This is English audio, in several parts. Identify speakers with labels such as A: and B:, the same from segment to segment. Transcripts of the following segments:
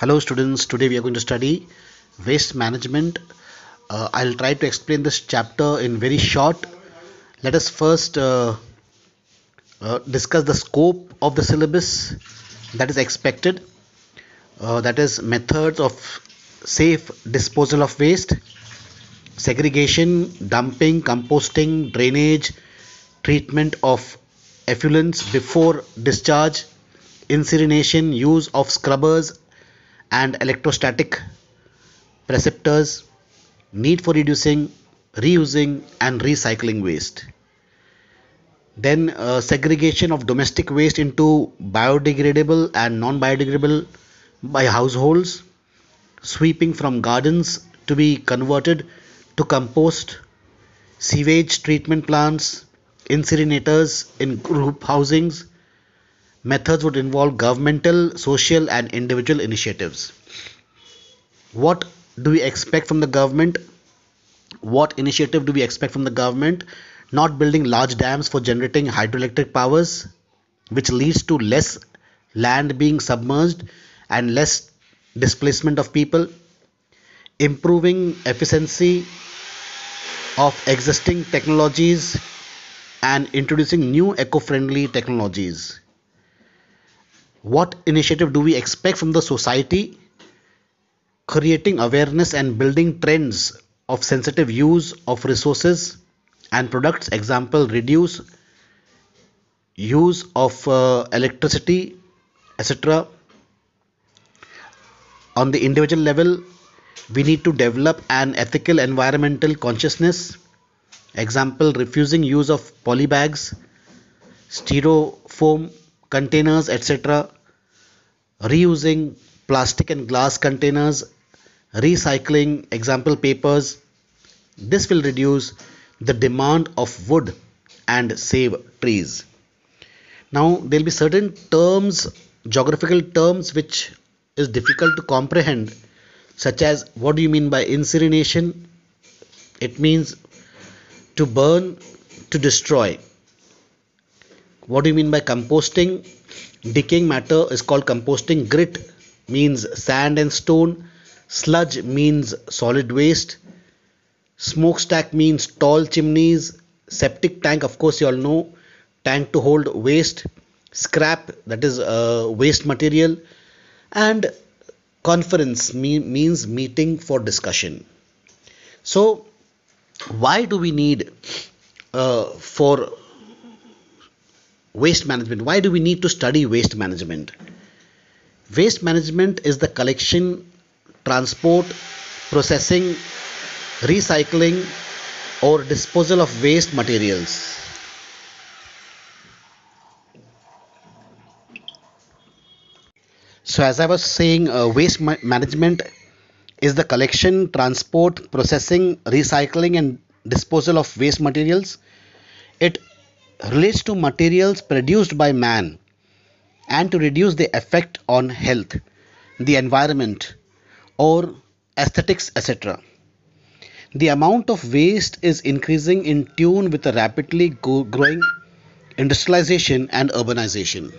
A: hello students today we are going to study waste management uh, i'll try to explain this chapter in very short let us first uh, uh, discuss the scope of the syllabus that is expected uh, that is methods of safe disposal of waste segregation dumping composting drainage treatment of effluents before discharge incineration use of scrubbers and electrostatic preceptors, need for reducing, reusing, and recycling waste. Then, uh, segregation of domestic waste into biodegradable and non biodegradable by households, sweeping from gardens to be converted to compost, sewage treatment plants, incinerators in group housings methods would involve governmental, social, and individual initiatives. What do we expect from the government? What initiative do we expect from the government? Not building large dams for generating hydroelectric powers, which leads to less land being submerged and less displacement of people. Improving efficiency of existing technologies and introducing new eco friendly technologies what initiative do we expect from the society creating awareness and building trends of sensitive use of resources and products example reduce use of uh, electricity etc on the individual level we need to develop an ethical environmental consciousness example refusing use of polybags styrofoam containers etc reusing plastic and glass containers recycling example papers this will reduce the demand of wood and save trees now there will be certain terms geographical terms which is difficult to comprehend such as what do you mean by incineration it means to burn to destroy what do you mean by composting decaying matter is called composting grit means sand and stone sludge means solid waste smokestack means tall chimneys septic tank of course you all know tank to hold waste scrap that is uh, waste material and conference me- means meeting for discussion so why do we need uh, for waste management. Why do we need to study waste management? Waste management is the collection, transport, processing, recycling, or disposal of waste materials. So, as I was saying, uh, waste ma management is the collection, transport, processing, recycling, and disposal of waste materials. It relates to materials produced by man and to reduce the effect on health, the environment, or aesthetics, etc. The amount of waste is increasing in tune with the rapidly growing industrialization and urbanization.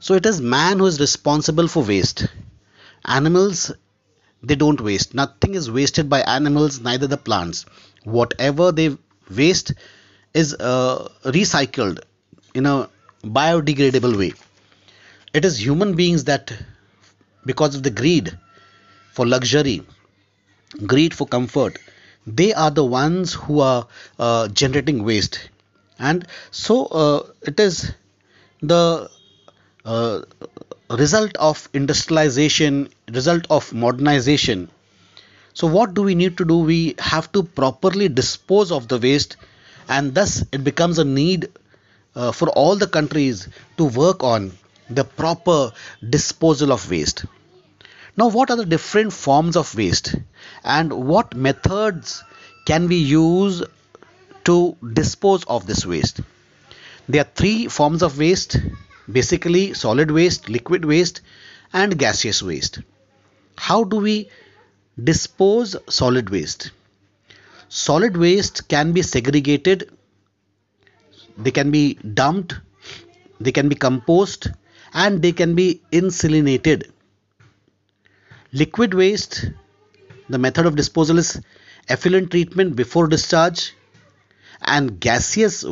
A: So it is man who is responsible for waste. Animals, they don't waste. Nothing is wasted by animals, neither the plants. Whatever they waste is uh, recycled in a biodegradable way it is human beings that because of the greed for luxury greed for comfort they are the ones who are uh, generating waste and so uh, it is the uh, result of industrialization result of modernization so what do we need to do we have to properly dispose of the waste and thus it becomes a need uh, for all the countries to work on the proper disposal of waste. Now, what are the different forms of waste and what methods can we use to dispose of this waste? There are three forms of waste basically, solid waste, liquid waste, and gaseous waste. How do we dispose solid waste? solid waste can be segregated they can be dumped they can be composted and they can be incinerated liquid waste the method of disposal is effluent treatment before discharge and gaseous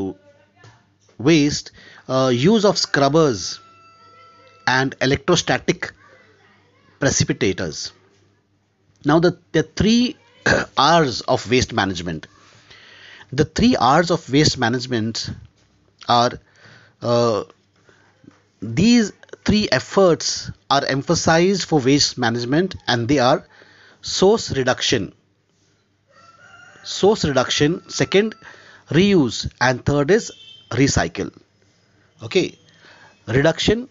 A: waste uh, use of scrubbers and electrostatic precipitators now the, the three R's of waste management. The three R's of waste management are uh, these three efforts are emphasized for waste management and they are source reduction source reduction second reuse and third is recycle okay reduction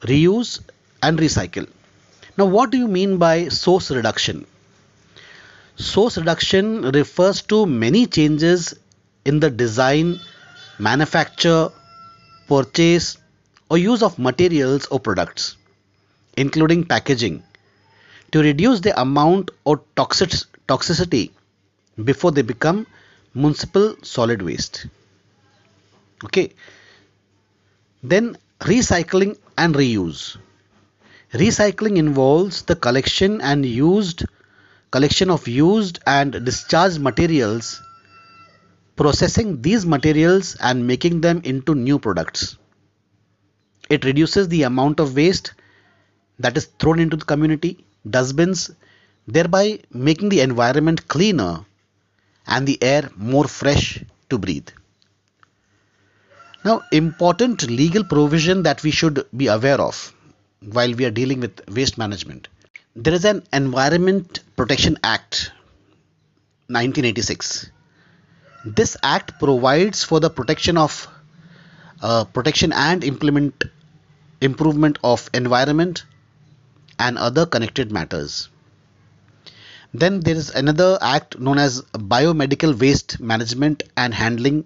A: reuse and recycle now what do you mean by source reduction Source reduction refers to many changes in the design, manufacture, purchase, or use of materials or products, including packaging, to reduce the amount or toxicity before they become municipal solid waste. Okay, then recycling and reuse. Recycling involves the collection and used collection of used and discharged materials, processing these materials and making them into new products. It reduces the amount of waste that is thrown into the community, dustbins, thereby making the environment cleaner and the air more fresh to breathe. Now, important legal provision that we should be aware of while we are dealing with waste management there is an Environment Protection Act 1986. This act provides for the protection of uh, protection and implement improvement of environment and other connected matters. Then there is another act known as Biomedical Waste Management and Handling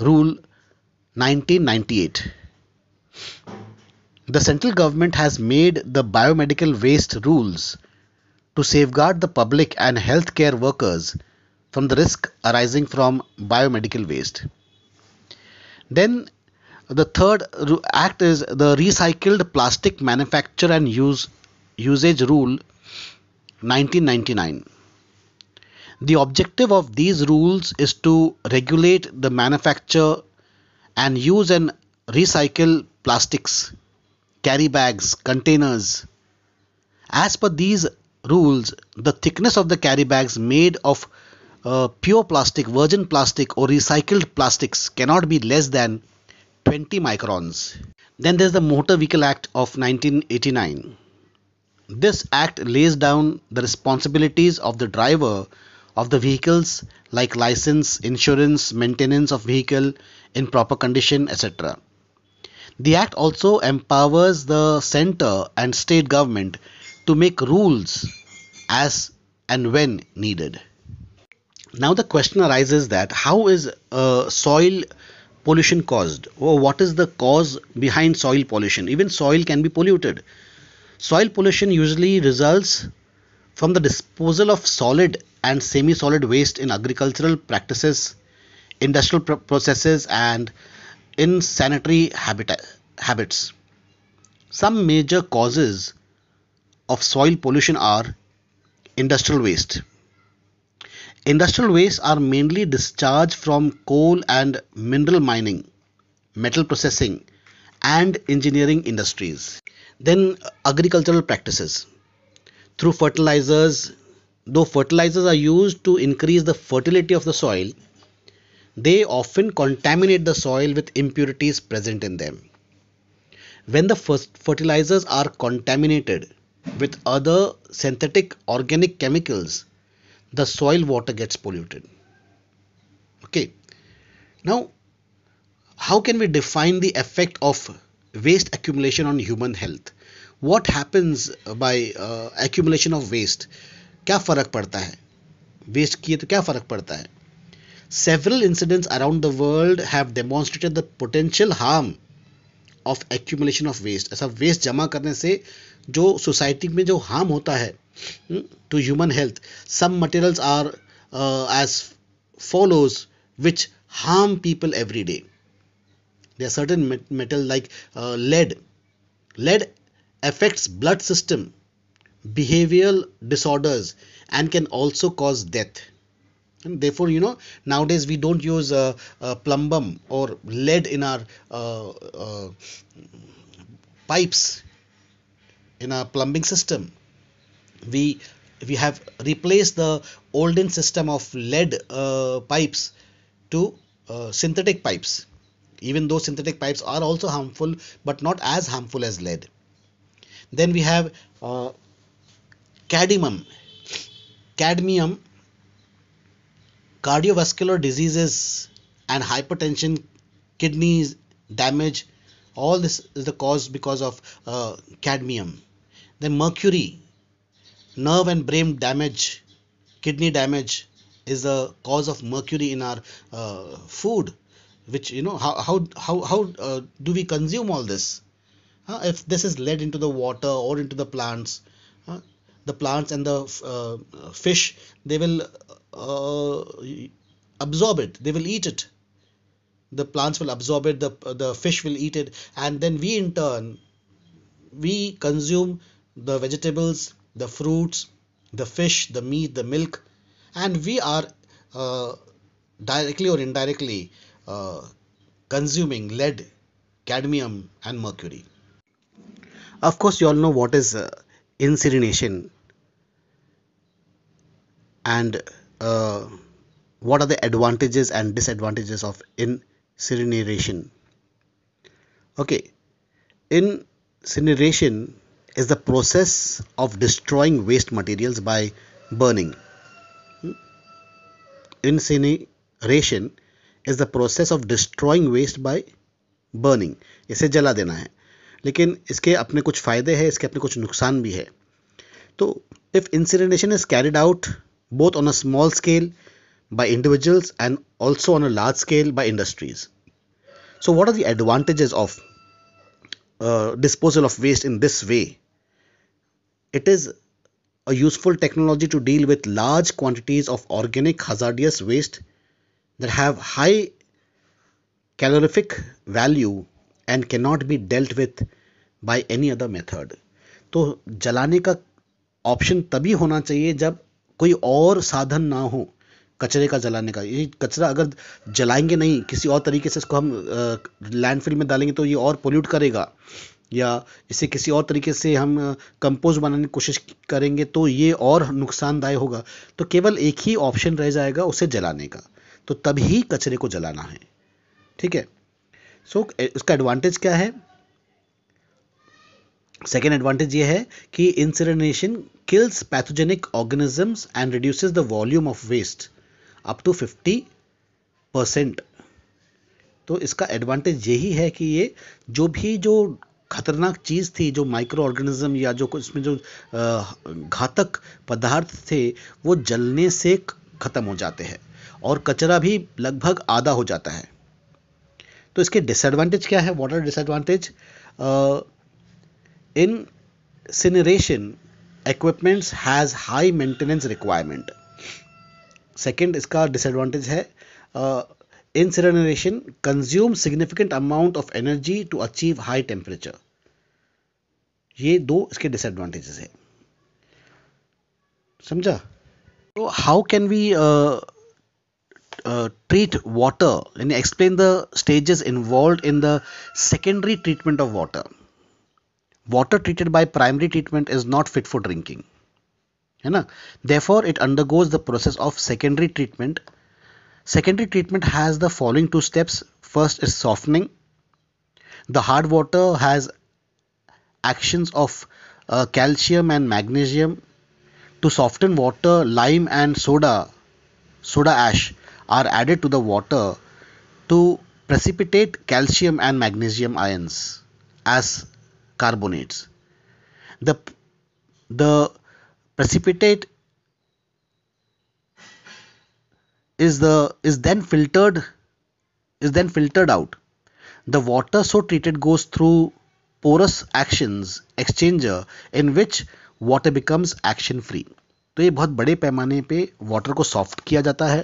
A: Rule 1998 the central government has made the biomedical waste rules to safeguard the public and healthcare workers from the risk arising from biomedical waste. Then the third act is the recycled plastic manufacture and use usage rule 1999 the objective of these rules is to regulate the manufacture and use and recycle plastics carry bags, containers. As per these rules, the thickness of the carry bags made of uh, pure plastic, virgin plastic, or recycled plastics cannot be less than 20 microns. Then there's the Motor Vehicle Act of 1989. This act lays down the responsibilities of the driver of the vehicles like license, insurance, maintenance of vehicle in proper condition, etc. The Act also empowers the centre and state government to make rules as and when needed. Now, the question arises that how is uh, soil pollution caused or oh, what is the cause behind soil pollution? Even soil can be polluted. Soil pollution usually results from the disposal of solid and semi solid waste in agricultural practices, industrial pr- processes, and in sanitary habits. Some major causes of soil pollution are industrial waste. Industrial wastes are mainly discharged from coal and mineral mining, metal processing, and engineering industries. Then, agricultural practices through fertilizers. Though fertilizers are used to increase the fertility of the soil, they often contaminate the soil with impurities present in them. When the first fertilizers are contaminated with other synthetic organic chemicals, the soil water gets polluted. Okay, now how can we define the effect of waste accumulation on human health? What happens by uh, accumulation of waste? क्या फ़र्क पड़ता है Waste किए तो क्या फ़र्क पड़ता है Several incidents around the world have demonstrated the potential harm of accumulation of waste. ऐसा वेस्ट जमा करने से जो सोसाइटी में जो हार्म होता है to human health some materials are as follows which harm people every day. There are certain metals metal like uh, lead. Lead affects blood system, behavioral disorders and can also cause death and therefore you know nowadays we don't use uh, uh, plumbum or lead in our uh, uh pipes in our plumbing system we we have replaced the olden system of lead uh, pipes to uh, synthetic pipes even though synthetic pipes are also harmful but not as harmful as lead then we have cadmium cadmium cardiovascular diseases and hypertension, kidneys damage, all this is the cause because of uh, cadmium. Then mercury, nerve and brain damage, kidney damage is the cause of mercury in our uh, food which you know how how how, how uh, do we consume all this uh, if this is led into the water or into the plants uh, the plants and the uh, fish they will uh, absorb it they will eat it the plants will absorb it the the fish will eat it and then we in turn we consume the vegetables the fruits the fish the meat the milk and we are uh, directly or indirectly uh, consuming lead cadmium and mercury of course you all know what is uh, incineration and uh, what are the advantages and disadvantages of incineration? Okay, incineration is the process of destroying waste materials by burning. Incineration is the process of destroying waste by burning. इसे जला देना है लेकिन इसके अपने कुछ फ़ायदे हैं इसके अपने कुछ नुकसान भी है तो if incineration is carried out both on a small scale by individuals and also on a large scale by industries. So, what are the advantages of uh, disposal of waste in this way? It is a useful technology to deal with large quantities of organic hazardous waste that have high calorific value and cannot be dealt with by any other method. तो जलाने का option तभी होना चाहिए जब कोई और साधन ना हो कचरे का जलाने का ये कचरा अगर जलाएंगे नहीं किसी और तरीके से इसको हम लैंडफिल में डालेंगे तो ये और पोल्यूट करेगा या इसे किसी और तरीके से हम कंपोज बनाने की कोशिश करेंगे तो ये और नुकसानदाय होगा तो केवल एक ही ऑप्शन रह जाएगा उसे जलाने का तो तभी कचरे को जलाना है ठीक है सो so, उसका एडवांटेज क्या है सेकेंड एडवांटेज ये है कि incineration kills pathogenic organisms and reduces the volume of waste up to fifty percent तो इसका एडवांटेज यही है कि ये जो भी जो खतरनाक चीज़ थी जो माइक्रो ऑर्गेनिज्म या जो कुछ इसमें जो घातक पदार्थ थे वो जलने से ख़त्म हो जाते हैं और कचरा भी लगभग आधा हो जाता है तो इसके डिसएडवांटेज क्या है water disadvantage incineration equipments has high maintenance requirement second इसका disadvantage है uh, incineration consumes significant amount of energy to achieve high temperature ये दो इसके disadvantages है समझा so how can we uh, uh, treat water and explain the stages involved in the secondary treatment of water water treated by primary treatment is not fit for drinking therefore it undergoes the process of secondary treatment secondary treatment has the following two steps first is softening the hard water has actions of uh, calcium and magnesium to soften water lime and soda soda ash are added to the water to precipitate calcium and magnesium ions as carbonates. The, the precipitate is the is then filtered is then filtered out. The water so treated goes through porous actions exchanger in which water becomes action free. तो ये बहुत बड़े पैमाने पे water को soft किया जाता है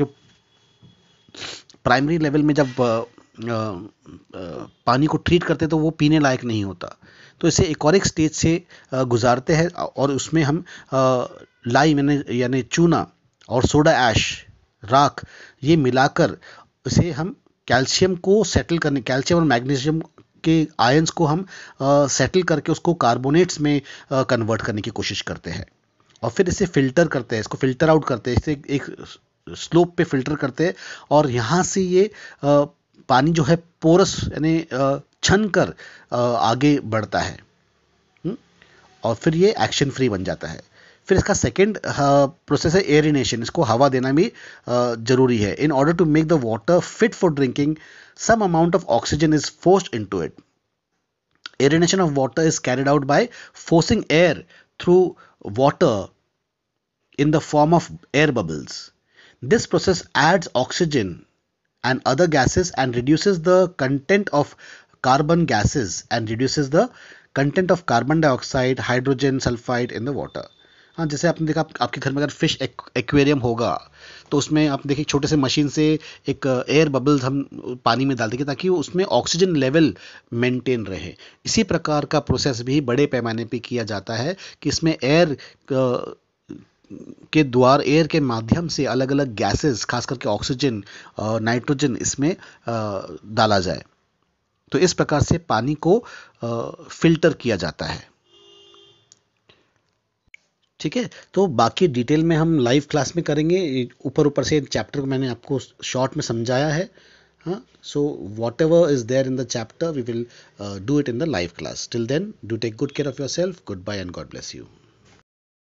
A: जो प्राइमरी लेवल में जब पानी को ट्रीट करते तो वो पीने लायक नहीं होता तो इसे एक और एक स्टेज से गुजारते हैं और उसमें हम लाई मैंने यानी चूना और सोडा ऐश राख ये मिलाकर इसे हम कैल्शियम को सेटल करने कैल्शियम और मैग्नीशियम के आयंस को हम सेटल करके उसको कार्बोनेट्स में कन्वर्ट करने की कोशिश करते हैं और फिर इसे फिल्टर करते हैं इसको फिल्टर आउट करते हैं इसे एक स्लोप पे फिल्टर करते हैं और यहाँ से ये पानी जो है पोरस यानी छन कर आगे बढ़ता है और फिर ये एक्शन फ्री बन जाता है फिर इसका सेकेंड प्रोसेस है एरिनेशन इसको हवा देना भी जरूरी है in order to make the water fit for drinking some amount of oxygen is force into it aeration of water is carried out by forcing air through water in the form of air bubbles this process adds oxygen and other gases and reduces the content of carbon gases and reduces the content of carbon dioxide, hydrogen sulfide in the water. हाँ जैसे आपने देखा आप, आपके घर में अगर fish aquarium होगा तो उसमें आप देखिए छोटे से मशीन से एक एयर uh, बबल्स हम पानी में डाल देंगे ताकि उसमें ऑक्सीजन लेवल मेंटेन रहे इसी प्रकार का प्रोसेस भी बड़े पैमाने पे किया जाता है कि इसमें एयर के द्वार एयर के माध्यम से अलग अलग गैसेस खास करके ऑक्सीजन और नाइट्रोजन इसमें डाला जाए तो इस प्रकार से पानी को फिल्टर किया जाता है ठीक है तो बाकी डिटेल में हम लाइव क्लास में करेंगे ऊपर ऊपर से चैप्टर मैंने आपको शॉर्ट में समझाया है so whatever is there in the chapter we will do it in the live class till then do take good care of yourself goodbye and God bless you